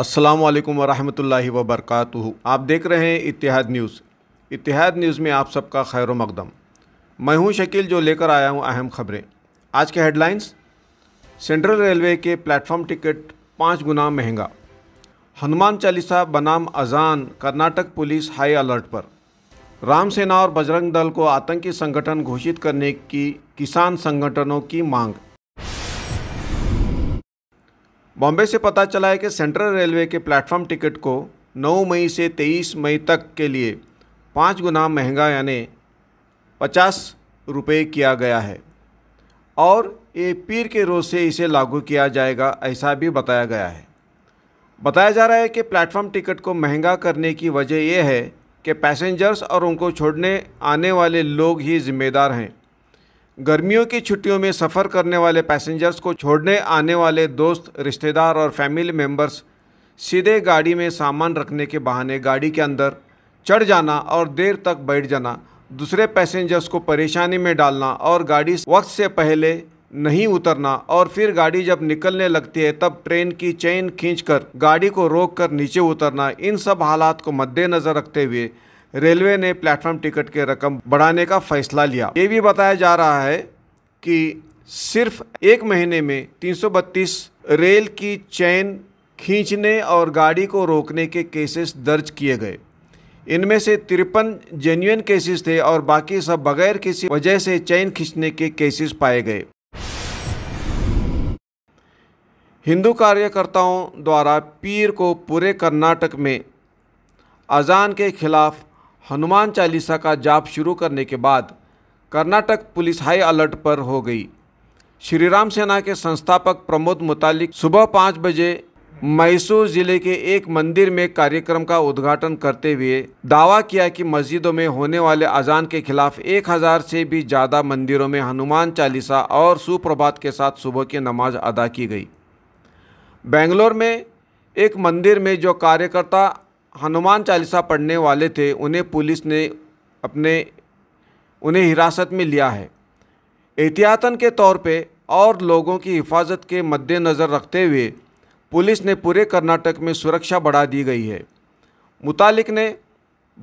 अस्सलाम वालेकुम वरहमतुल्लाहि वबरकatuह आप देख रहे हैं इतिहाद न्यूज़ इतिहाद न्यूज़ में आप सबका खैर मकदम मैं हूं शकील जो लेकर आया हूं अहम खबरें आज के हेडलाइंस सेंट्रल रेलवे के प्लेटफॉर्म टिकट पाँच गुना महंगा हनुमान चालीसा बनाम अजान कर्नाटक पुलिस हाई अलर्ट पर राम सेना और बजरंग दल को आतंकी संगठन घोषित करने की किसान संगठनों की मांग बॉम्बे से पता चला है कि सेंट्रल रेलवे के प्लेटफॉर्म टिकट को 9 मई से 23 मई तक के लिए पाँच गुना महंगा यानी पचास रुपये किया गया है और ये पीर के रोज़ से इसे लागू किया जाएगा ऐसा भी बताया गया है बताया जा रहा है कि प्लेटफॉर्म टिकट को महंगा करने की वजह यह है कि पैसेंजर्स और उनको छोड़ने आने वाले लोग ही जिम्मेदार हैं गर्मियों की छुट्टियों में सफ़र करने वाले पैसेंजर्स को छोड़ने आने वाले दोस्त रिश्तेदार और फैमिली मेम्बर्स सीधे गाड़ी में सामान रखने के बहाने गाड़ी के अंदर चढ़ जाना और देर तक बैठ जाना दूसरे पैसेंजर्स को परेशानी में डालना और गाड़ी वक्त से पहले नहीं उतरना और फिर गाड़ी जब निकलने लगती है तब ट्रेन की चेन खींचकर गाड़ी को रोककर नीचे उतरना इन सब हालात को मद्देनज़र रखते हुए रेलवे ने प्लेटफॉर्म टिकट के रकम बढ़ाने का फैसला लिया ये भी बताया जा रहा है कि सिर्फ एक महीने में 332 रेल की चैन खींचने और गाड़ी को रोकने के केसेस दर्ज किए गए इनमें से तिरपन जेन्यून केसेस थे और बाकी सब बगैर किसी वजह से चैन खींचने के केसेस पाए गए हिंदू कार्यकर्ताओं द्वारा पीर को पूरे कर्नाटक में अजान के खिलाफ हनुमान चालीसा का जाप शुरू करने के बाद कर्नाटक पुलिस हाई अलर्ट पर हो गई श्री राम सेना के संस्थापक प्रमोद मुतालिक सुबह पाँच बजे मैसूर जिले के एक मंदिर में कार्यक्रम का उद्घाटन करते हुए दावा किया कि मस्जिदों में होने वाले अजान के खिलाफ एक हज़ार से भी ज़्यादा मंदिरों में हनुमान चालीसा और सुप्रभात के साथ सुबह की नमाज अदा की गई बेंगलोर में एक मंदिर में जो कार्यकर्ता हनुमान चालीसा पढ़ने वाले थे उन्हें पुलिस ने अपने उन्हें हिरासत में लिया है एहतियातन के तौर पे और लोगों की हिफाजत के मद्देनज़र रखते हुए पुलिस ने पूरे कर्नाटक में सुरक्षा बढ़ा दी गई है मुतालिक ने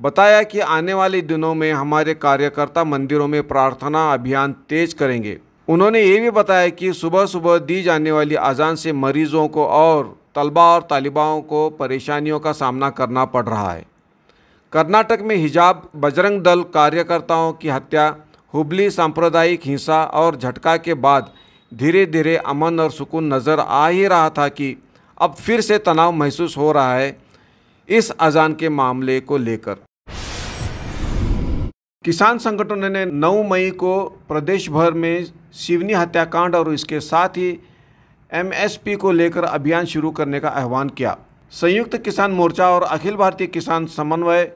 बताया कि आने वाले दिनों में हमारे कार्यकर्ता मंदिरों में प्रार्थना अभियान तेज करेंगे उन्होंने ये भी बताया कि सुबह सुबह दी जाने वाली अजान से मरीजों को और तलबा और तालिबाओं को परेशानियों का सामना करना पड़ रहा है कर्नाटक में हिजाब बजरंग दल कार्यकर्ताओं की हत्या हुबली सांप्रदायिक हिंसा और झटका के बाद धीरे धीरे अमन और सुकून नज़र आ ही रहा था कि अब फिर से तनाव महसूस हो रहा है इस अजान के मामले को लेकर किसान संगठनों ने 9 मई को प्रदेश भर में सिवनी हत्याकांड और इसके साथ ही एमएसपी को लेकर अभियान शुरू करने का आह्वान किया संयुक्त किसान मोर्चा और अखिल भारतीय किसान समन्वय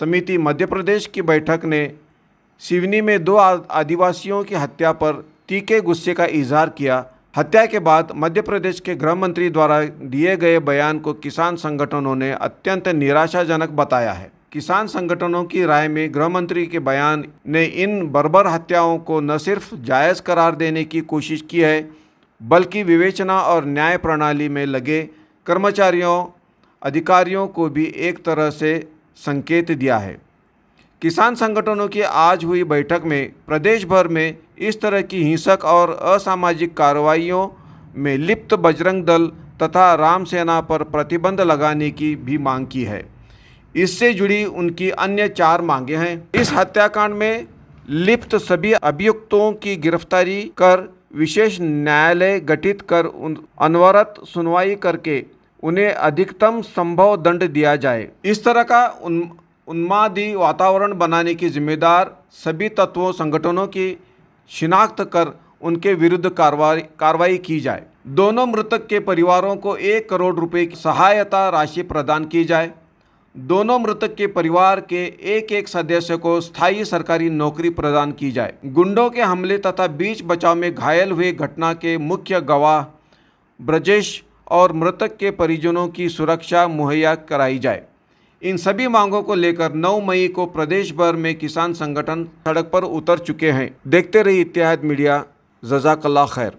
समिति मध्य प्रदेश की बैठक ने सिवनी में दो आदिवासियों की हत्या पर तीखे गुस्से का इजहार किया हत्या के बाद मध्य प्रदेश के गृह मंत्री द्वारा दिए गए बयान को किसान संगठनों ने अत्यंत निराशाजनक बताया है किसान संगठनों की राय में गृह मंत्री के बयान ने इन बर्बर हत्याओं को न सिर्फ जायज़ करार देने की कोशिश की है बल्कि विवेचना और न्याय प्रणाली में लगे कर्मचारियों अधिकारियों को भी एक तरह से संकेत दिया है किसान संगठनों की आज हुई बैठक में प्रदेश भर में इस तरह की हिंसक और असामाजिक कार्रवाइयों में लिप्त बजरंग दल तथा राम सेना पर प्रतिबंध लगाने की भी मांग की है इससे जुड़ी उनकी अन्य चार मांगे हैं इस हत्याकांड में लिप्त सभी अभियुक्तों की गिरफ्तारी कर विशेष न्यायालय गठित कर उन अनवरत सुनवाई करके उन्हें अधिकतम संभव दंड दिया जाए इस तरह का उन उन्मादी वातावरण बनाने की जिम्मेदार सभी तत्वों संगठनों की शिनाख्त कर उनके विरुद्ध कार्रवाई कार्रवाई की जाए दोनों मृतक के परिवारों को एक करोड़ रुपए की सहायता राशि प्रदान की जाए दोनों मृतक के परिवार के एक एक सदस्य को स्थायी सरकारी नौकरी प्रदान की जाए गुंडों के हमले तथा बीच बचाव में घायल हुए घटना के मुख्य गवाह ब्रजेश और मृतक के परिजनों की सुरक्षा मुहैया कराई जाए इन सभी मांगों को लेकर 9 मई को प्रदेश भर में किसान संगठन सड़क पर उतर चुके हैं देखते रहिए इतिहाद मीडिया जजाकल्ला खैर